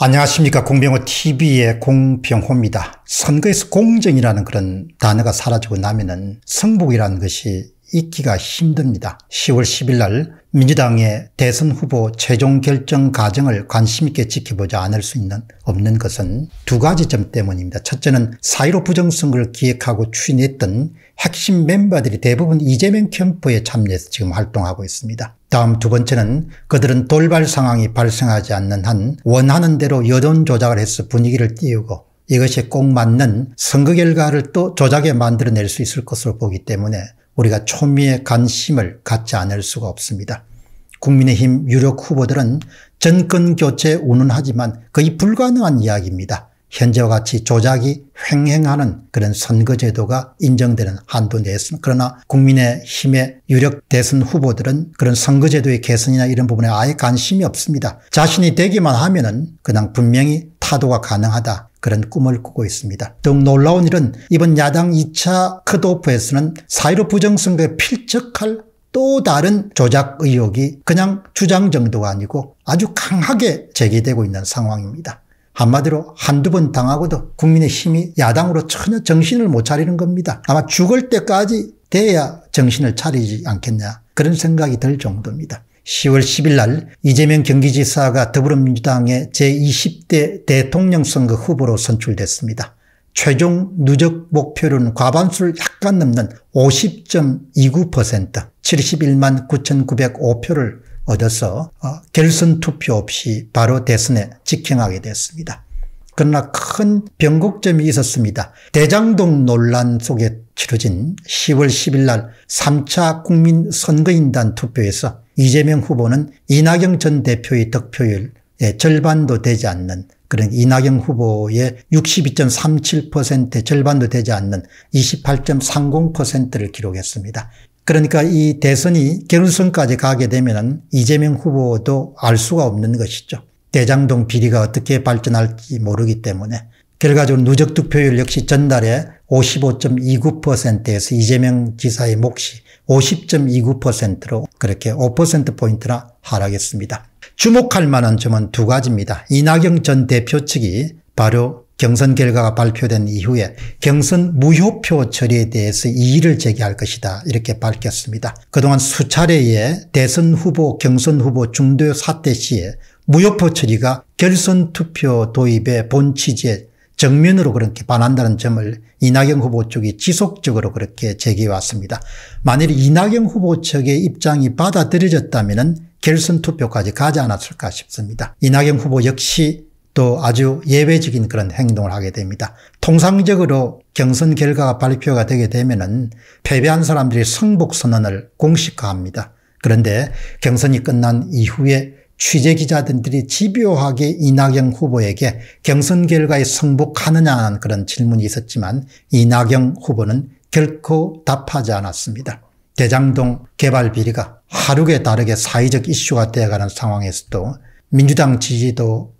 안녕하십니까 공병호 TV의 공병호입니다. 선거에서 공정이라는 그런 단어가 사라지고 나면은 성북이라는 것이 있기가 힘듭니다. 10월 10일 날 민주당의 대선 후보 최종 결정 과정을 관심 있게 지켜보지 않을 수 있는 없는 것은 두 가지 점 때문입니다. 첫째는 사1 5 부정선거를 기획하고 추진했던 핵심 멤버들이 대부분 이재명 캠프에 참여해서 지금 활동하고 있습니다. 다음 두 번째는 그들은 돌발 상황이 발생하지 않는 한 원하는 대로 여론 조작을 해서 분위기를 띄우고 이것이 꼭 맞는 선거 결과를 또 조작에 만들어낼 수 있을 것으로 보기 때문에 우리가 초미의 관심을 갖지 않을 수가 없습니다. 국민의힘 유력 후보들은 정권 교체 운운하지만 거의 불가능한 이야기입니다. 현재와 같이 조작이 횡행하는 그런 선거제도가 인정되는 한도 내에서는 그러나 국민의힘의 유력 대선 후보들은 그런 선거제도의 개선이나 이런 부분에 아예 관심이 없습니다. 자신이 되기만 하면 은 그냥 분명히 타도가 가능하다. 그런 꿈을 꾸고 있습니다. 더욱 놀라운 일은 이번 야당 2차 컷오프에서는 사이로 부정선거에 필적할 또 다른 조작 의혹이 그냥 주장 정도가 아니고 아주 강하게 제기되고 있는 상황입니다. 한마디로 한두 번 당하고도 국민의 힘이 야당으로 전혀 정신을 못 차리는 겁니다. 아마 죽을 때까지 돼야 정신을 차리지 않겠냐 그런 생각이 들 정도입니다. 10월 10일 날 이재명 경기지사가 더불어민주당의 제20대 대통령 선거 후보로 선출됐습니다. 최종 누적 목표로는 과반수를 약간 넘는 50.29% 71만 9,905표를 얻어서 어, 결선 투표 없이 바로 대선에 직행하게 됐습니다. 그러나 큰 변곡점이 있었습니다. 대장동 논란 속에 치러진 10월 10일 날 3차 국민선거인단 투표에서 이재명 후보는 이낙연 전 대표의 득표율의 절반도 되지 않는 그런 이낙연 후보의 62.37%의 절반도 되지 않는 28.30%를 기록했습니다. 그러니까 이 대선이 결선까지 가게 되면 이재명 후보도 알 수가 없는 것이죠. 대장동 비리가 어떻게 발전할지 모르기 때문에 결과적으로 누적 득표율 역시 전달에 55.29%에서 이재명 지사의 몫이 50.29%로 그렇게 5%포인트나 하락했습니다. 주목할 만한 점은 두 가지입니다. 이낙영 전 대표 측이 바로 경선 결과가 발표된 이후에 경선 무효표 처리에 대해서 이의를 제기할 것이다 이렇게 밝혔습니다. 그동안 수차례의 대선 후보 경선 후보 중도 사태 시에 무효표 처리가 결선 투표 도입의 본 취지에 정면으로 그렇게 반한다는 점을 이낙연 후보 쪽이 지속적으로 그렇게 제기해 왔습니다. 만일 이낙연 후보 측의 입장이 받아들여졌다면 결선 투표까지 가지 않았을까 싶습니다. 이낙연 후보 역시 또 아주 예외적인 그런 행동을 하게 됩니다. 통상적으로 경선 결과가 발표가 되게 되면은 패배한 사람들이 승복 선언을 공식화합니다. 그런데 경선이 끝난 이후에 취재 기자들이 집요하게 이낙연 후보에게 경선 결과에 승복하느냐는 그런 질문이 있었지만 이낙연 후보는 결코 답하지 않았습니다. 대장동 개발 비리가 하루에 다르게 사회적 이슈가 되어가는 상황에서도 민주당 지지도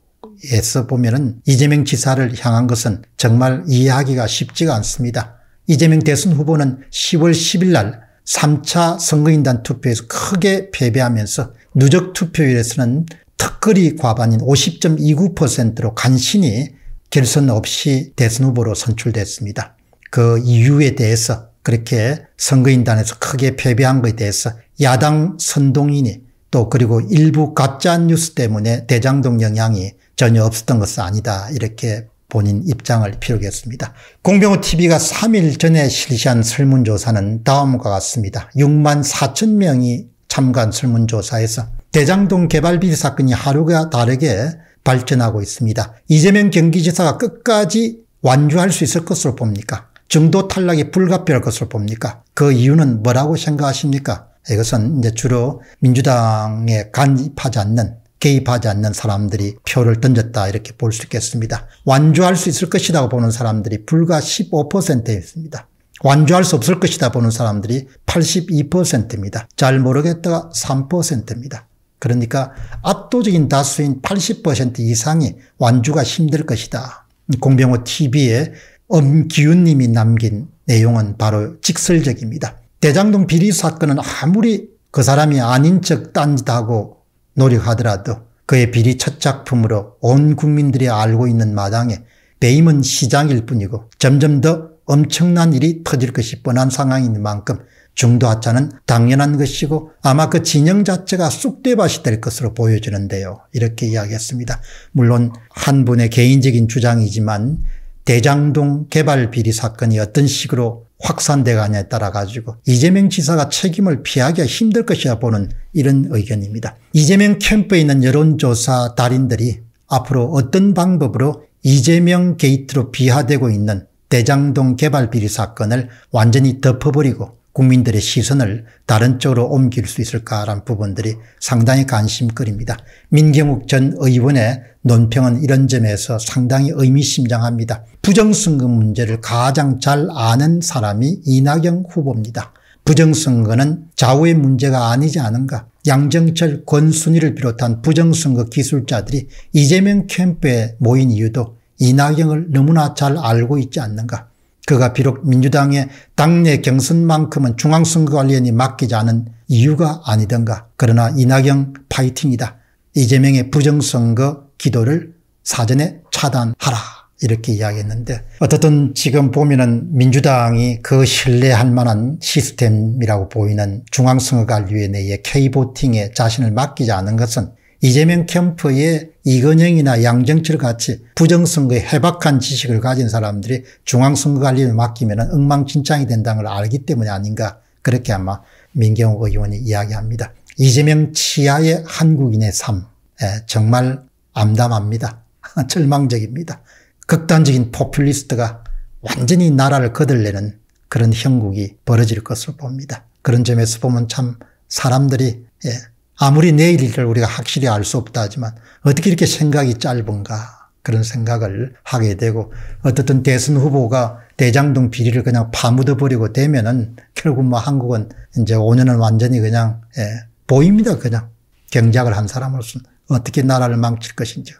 애써 보면은 이재명 지사를 향한 것은 정말 이해하기가 쉽지가 않습니다. 이재명 대선 후보는 10월 10일 날 3차 선거인단 투표에서 크게 패배하면서 누적 투표율에서는 특거리 과반인 50.29%로 간신히 결선 없이 대선 후보로 선출됐습니다. 그 이유에 대해서 그렇게 선거인단에서 크게 패배한 것에 대해서 야당 선동인이 또 그리고 일부 가짜 뉴스 때문에 대장동 영향이 전혀 없었던 것은 아니다 이렇게 본인 입장을 피우겠습니다 공병호 TV가 3일 전에 실시한 설문조사는 다음과 같습니다. 6만 4천 명이 참관 설문조사에서 대장동 개발비리 사건이 하루가 다르게 발전하고 있습니다. 이재명 경기지사가 끝까지 완주할 수 있을 것으로 봅니까? 중도 탈락이 불가피할 것으로 봅니까? 그 이유는 뭐라고 생각하십니까? 이것은 이제 주로 민주당에 간입하지 않는 개입하지 않는 사람들이 표를 던졌다 이렇게 볼 수 있겠습니다. 완주할 수 있을 것이라고 보는 사람들이 불과 1 5였습니다 완주할 수 없을 것이다 보는 사람들이 82%입니다. 잘 모르겠다가 3%입니다. 그러니까 압도적인 다수인 80% 이상이 완주가 힘들 것이다. 공병호 TV에 엄기훈님이 남긴 내용은 바로 직설적입니다. 대장동 비리 사건은 아무리 그 사람이 아닌 척 딴짓하고 노력하더라도 그의 비리 첫 작품으로 온 국민들이 알고 있는 마당에 배임은 시장일 뿐이고 점점 더 엄청난 일이 터질 것이 뻔한 상황인 만큼 중도 하차는 당연한 것이고 아마 그 진영 자체가 쑥대밭이 될 것으로 보여지는데요. 이렇게 이야기했습니다. 물론 한 분의 개인적인 주장이지만 대장동 개발 비리 사건이 어떤 식으로 확산돼가냐에 따라 가지고 이재명 지사가 책임을 피하기가 힘들 것이라 보는 이런 의견입니다. 이재명 캠프에 있는 여론조사 달인들이 앞으로 어떤 방법으로 이재명 게이트로 비하되고 있는 대장동 개발 비리 사건을 완전히 덮어버리고 국민들의 시선을 다른 쪽으로 옮길 수 있을까라는 부분들이 상당히 관심거리입니다. 민경욱 전 의원의 논평은 이런 점에서 상당히 의미심장합니다. 부정선거 문제를 가장 잘 아는 사람이 이낙연 후보입니다. 부정선거는 좌우의 문제가 아니지 않은가. 양정철, 권순위를 비롯한 부정선거 기술자들이 이재명 캠프에 모인 이유도 이낙연을 너무나 잘 알고 있지 않는가. 그가 비록 민주당의 당내 경선만큼은 중앙선거관리원이 맡기지 않은 이유가 아니던가 그러나 이낙연 파이팅이다. 이재명의 부정선거 기도를 사전에 차단하라 이렇게 이야기했는데 어떻든 지금 보면은 민주당이 그 신뢰할 만한 시스템이라고 보이는 중앙선거관리위원회의 K보팅에 자신을 맡기지 않은 것은 이재명 캠프의 이건영이나 양정철 같이 부정선거에 해박한 지식을 가진 사람들이 중앙선거관리를 맡기면 엉망진창이 된다는 걸 알기 때문이 아닌가 그렇게 아마 민경욱 의원이 이야기합니다. 이재명 치하의 한국인의 삶 예, 정말 암담합니다. 절망적입니다. 극단적인 포퓰리스트가 완전히 나라를 거들내는 그런 형국이 벌어질 것으로 봅니다. 그런 점에서 보면 참 사람들이 예, 아무리 내일을 우리가 확실히 알 수 없다 하지만 어떻게 이렇게 생각이 짧은가 그런 생각을 하게 되고 어떻든 대선 후보가 대장동 비리를 그냥 파묻어버리고 되면은 결국 뭐 한국은 이제 5년은 완전히 그냥 예, 보입니다 그냥 경작을 한 사람으로서 어떻게 나라를 망칠 것인지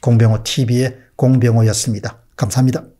공병호 TV의 공병호였습니다. 감사합니다.